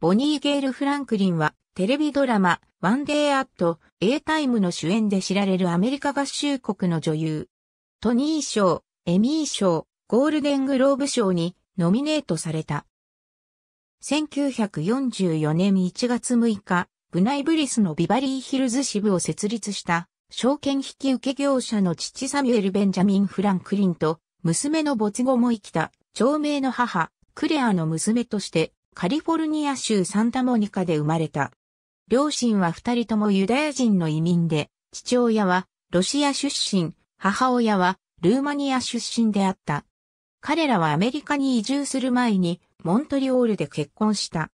ボニー・ゲール・フランクリンは、テレビドラマ、ワンデー・アット、エータイムの主演で知られるアメリカ合衆国の女優。トニー賞、エミー賞、ゴールデングローブ賞にノミネートされた。1944年1月6日、ブナイブリスのビバリーヒルズ支部を設立した証券引受業者の父サミュエル・ベンジャミン・フランクリンと娘の没後も生きた長命の母、クレアの娘としてカリフォルニア州サンタモニカで生まれた。両親は二人ともユダヤ人の移民で、父親はロシア出身、母親はルーマニア出身であった。彼らはアメリカに移住する前にモントリオールで結婚した。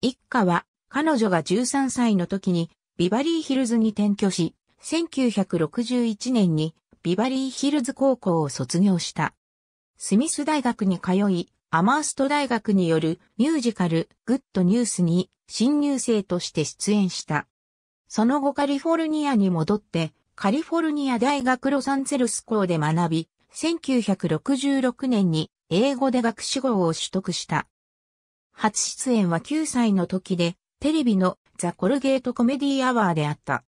一家は彼女が13歳の時にビバリーヒルズに転居し、1961年にビバリーヒルズ高校を卒業した。スミス大学に通い、アマースト大学によるミュージカルグッドニュースに新入生として出演した。その後カリフォルニアに戻ってカリフォルニア大学ロサンゼルス校で学び、1966年に英語で学士号を取得した。初出演は9歳の時でテレビのザ・コルゲート・コメディ・アワーであった。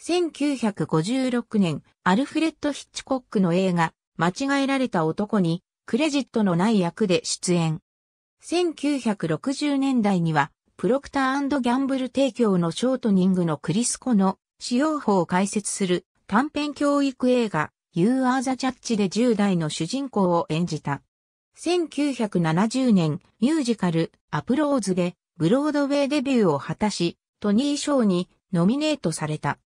1956年、アルフレッド・ヒッチコックの映画、間違えられた男にクレジットのない役で出演。1960年代には、プロクターギャンブル提供のショートニングのクリスコの使用法を解説する短編教育映画 You are the Judge で10代の主人公を演じた。1970年ミュージカルアプローズでブロードウェイデビューを果たし、トニー賞にノミネートされた。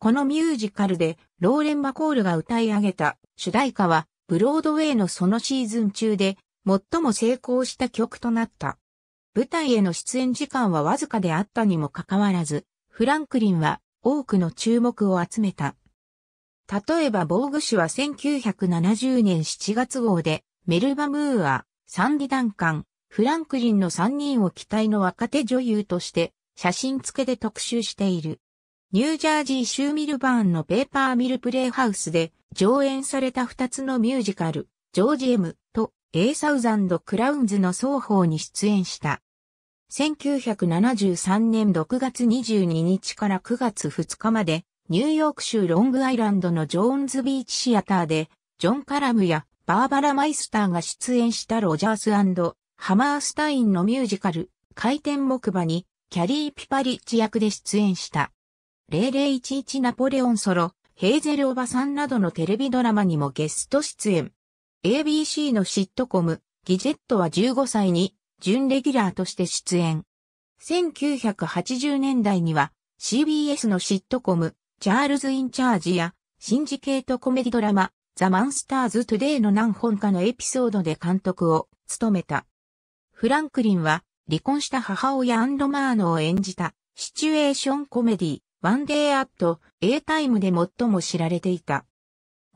このミュージカルでローレン・マコールが歌い上げた主題歌はブロードウェイのそのシーズン中で最も成功した曲となった。舞台への出演時間はわずかであったにもかかわらず、フランクリンは多くの注目を集めた。例えば防具誌は1970年7月号で、メルバ・ムーア、サンディ・ダンカン、フランクリンの3人を期待の若手女優として、写真付けで特集している。ニュージャージー州ミルバーンのペーパーミルプレイハウスで上演された2つのミュージカル、ジョージ・エムと A サウザンド・クラウンズの双方に出演した。1973年6月22日から9月2日まで、ニューヨーク州ロングアイランドのジョーンズビーチシアターで、ジョン・カラムやバーバラ・マイスターが出演したロジャースハマースタインのミュージカル、回転木馬に、キャリー・ピパリッチ役で出演した。0011ナポレオンソロ、ヘーゼルおばさんなどのテレビドラマにもゲスト出演。ABC のシットコム、ギジェットは15歳に、準レギュラーとして出演。1980年代には、CBS のシットコム、チャールズ・イン・チャージや、シンジケートコメディドラマ、ザ・マンスターズ・トゥデイの何本かのエピソードで監督を務めた。フランクリンは、離婚した母親アンドマーノを演じた、シチュエーションコメディ、ワンデーアット A タイムで最も知られていた。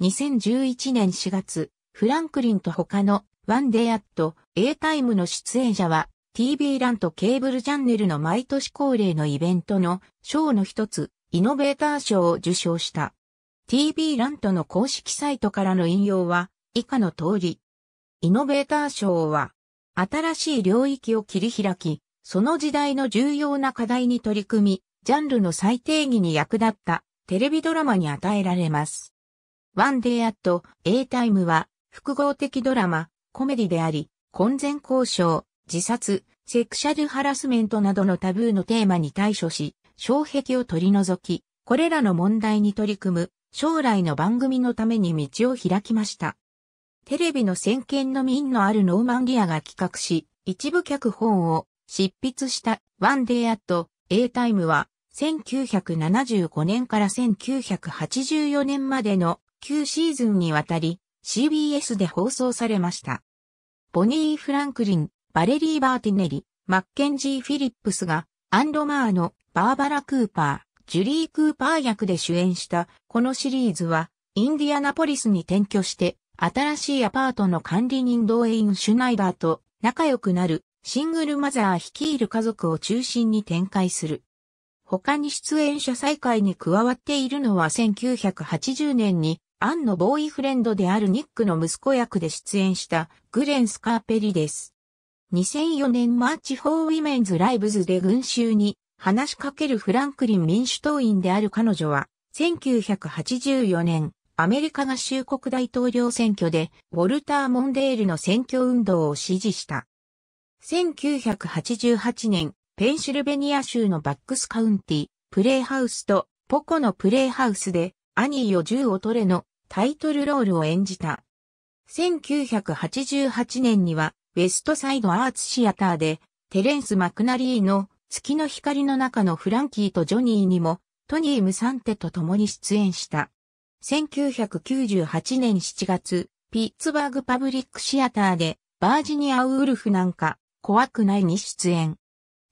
2011年4月、フランクリンと他のワンデーアット A タイムの出演者は TV ランとケーブルチャンネルの毎年恒例のイベントの賞の一つ、イノベーター賞を受賞した。TV ランとの公式サイトからの引用は以下の通り。イノベーター賞は新しい領域を切り開き、その時代の重要な課題に取り組み、ジャンルの最定義に役立ったテレビドラマに与えられます。One Day at A Time は複合的ドラマ、コメディであり、婚前交渉、自殺、セクシャルハラスメントなどのタブーのテーマに対処し、障壁を取り除き、これらの問題に取り組む将来の番組のために道を開きました。テレビの先見の民のあるノーマンギアが企画し、一部脚本を執筆した One Day at A Time は1975年から1984年までの9シーズンにわたり CBS で放送されました。ボニー・フランクリン、バレリー・バーティネリ、マッケンジー・フィリップスがアンド・マーのバーバラ・クーパー、ジュリー・クーパー役で主演したこのシリーズはインディアナポリスに転居して新しいアパートの管理人ドウェイン・シュナイダーと仲良くなるシングルマザー率いる家族を中心に展開する。他に出演者再会に加わっているのは1980年にアンのボーイフレンドであるニックの息子役で出演したグレン・スカーペリです。2004年マーチ・フォー・ウィメンズ・ライブズで群衆に話しかけるフランクリン民主党員である彼女は、1984年、アメリカ合衆国大統領選挙で、ウォルター・モンデールの選挙運動を支持した。1988年、ペンシルベニア州のバックスカウンティ、プレイハウスとポコのプレイハウスで、アニーよ銃を取れのタイトルロールを演じた。1988年には、ウェストサイドアーツシアターで、テレンス・マクナリーの月の光の中のフランキーとジョニーにも、トニー・ムサンテと共に出演した。1998年7月、ピッツバーグパブリックシアターで、バージニア・ウールフなんか、怖くないに出演。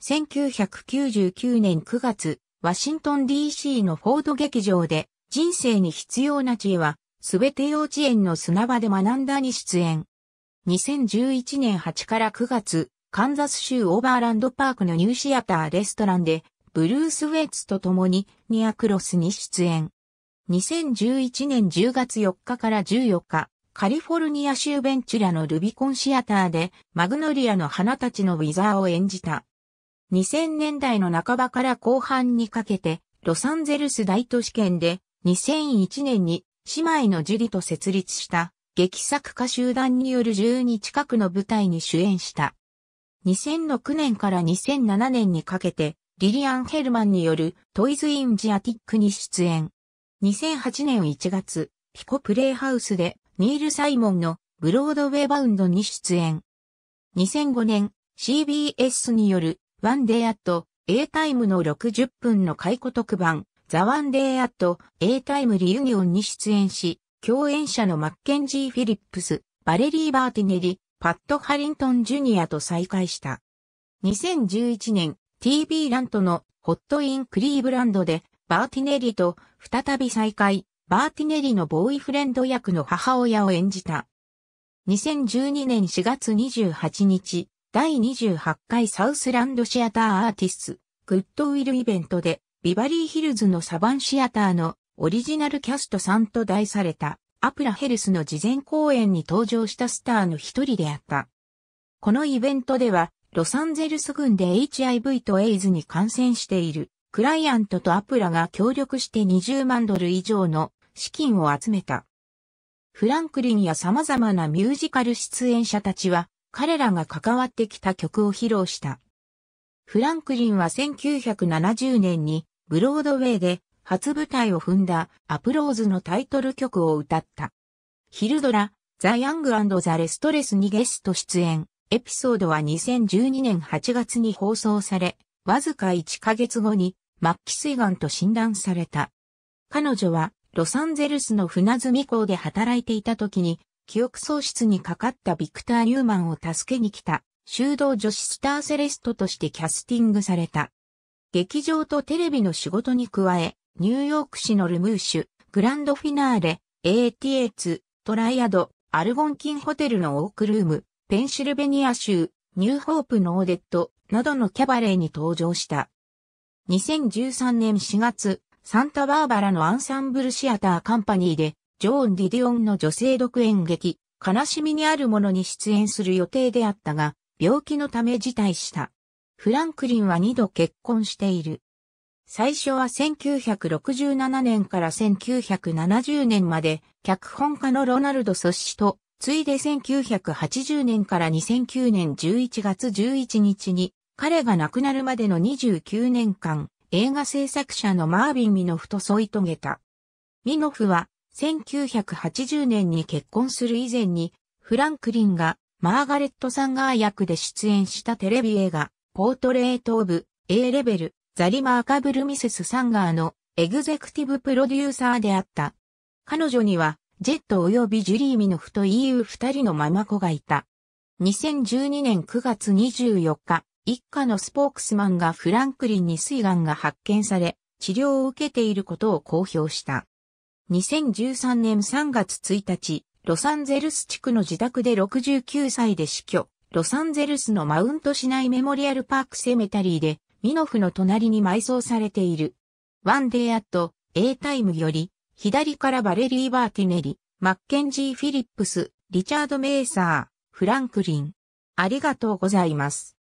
1999年9月、ワシントン DC のフォード劇場で、人生に必要な知恵は、すべて幼稚園の砂場で学んだに出演。2011年8から9月、カンザス州オーバーランドパークのニューシアターレストランで、ブルース・ウェイツと共にニアクロスに出演。2011年10月4日から14日、カリフォルニア州ベンチュラのルビコンシアターでマグノリアの花たちのウィザーを演じた。2000年代の半ばから後半にかけて、ロサンゼルス大都市圏で2001年に姉妹のジュリと設立した劇作家集団による12近くの舞台に主演した。2006年から2007年にかけてリリアン・ヘルマンによるトイズ・イン・ジアティックに出演。2008年1月、ピコプレイハウスでニール・サイモンのブロードウェイバウンドに出演。2005年 CBS によるワンデーアット、A タイムの60分の解雇特番、ザ・ワンデーアット、A タイムリユニオンに出演し、共演者のマッケンジー・フィリップス、バレリー・バーティネリ、パット・ハリントン・ジュニアと再会した。2011年、TV ラントのホット・イン・クリーブランドで、バーティネリと再び再会、バーティネリのボーイフレンド役の母親を演じた。2012年4月28日、第28回サウスランドシアターアーティス、トグッドウィルイベントで、ビバリーヒルズのサバンシアターのオリジナルキャストさんと題された、アプラヘルスの事前公演に登場したスターの一人であった。このイベントでは、ロサンゼルス郡で HIV とエイズに感染しているクライアントとアプラが協力して20万ドル以上の資金を集めた。フランクリンや様々なミュージカル出演者たちは彼らが関わってきた曲を披露した。フランクリンは1970年にブロードウェイで初舞台を踏んだアプローズのタイトル曲を歌った。ヒルドラ、ザ・ヤングザ・レストレスにゲスト出演。エピソードは2012年8月に放送され、わずか1ヶ月後に末期水癌と診断された。彼女はロサンゼルスの船積港で働いていた時に記憶喪失にかかったビクター・ニューマンを助けに来た、修道女子スター・セレストとしてキャスティングされた。劇場とテレビの仕事に加え、ニューヨーク市のルムーシュ、グランドフィナーレ、ATH、トライアド、アルゴンキンホテルのオークルーム、ペンシルベニア州、ニューホープのオーデット、などのキャバレーに登場した。2013年4月、サンタバーバラのアンサンブルシアターカンパニーでジョーン・ディディオンの女性独演劇、悲しみにあるものに出演する予定であったが、病気のため辞退した。フランクリンは二度結婚している。最初は1967年から1970年まで、脚本家のロナルド・ソッシと、ついで1980年から2009年11月11日に、彼が亡くなるまでの29年間、映画制作者のマービン・ミノフと添い遂げた。ミノフは1980年に結婚する以前に、フランクリンがマーガレット・サンガー役で出演したテレビ映画、ポートレート・オブ・ A レベル、ザリマーカブル・ミセス・サンガーのエグゼクティブプロデューサーであった。彼女には、ジェット及びジュリー・ミノフと EU 二人のママ子がいた。2012年9月24日、一家のスポークスマンがフランクリンに水がんが発見され、治療を受けていることを公表した。2013年3月1日、ロサンゼルス地区の自宅で69歳で死去、ロサンゼルスのマウント市内メモリアルパークセメタリーで、ミノフの隣に埋葬されている。ワンデーアット、A タイムより、左からバレリー・バーティネリ、マッケンジー・フィリップス、リチャード・メーサー、フランクリン。ありがとうございます。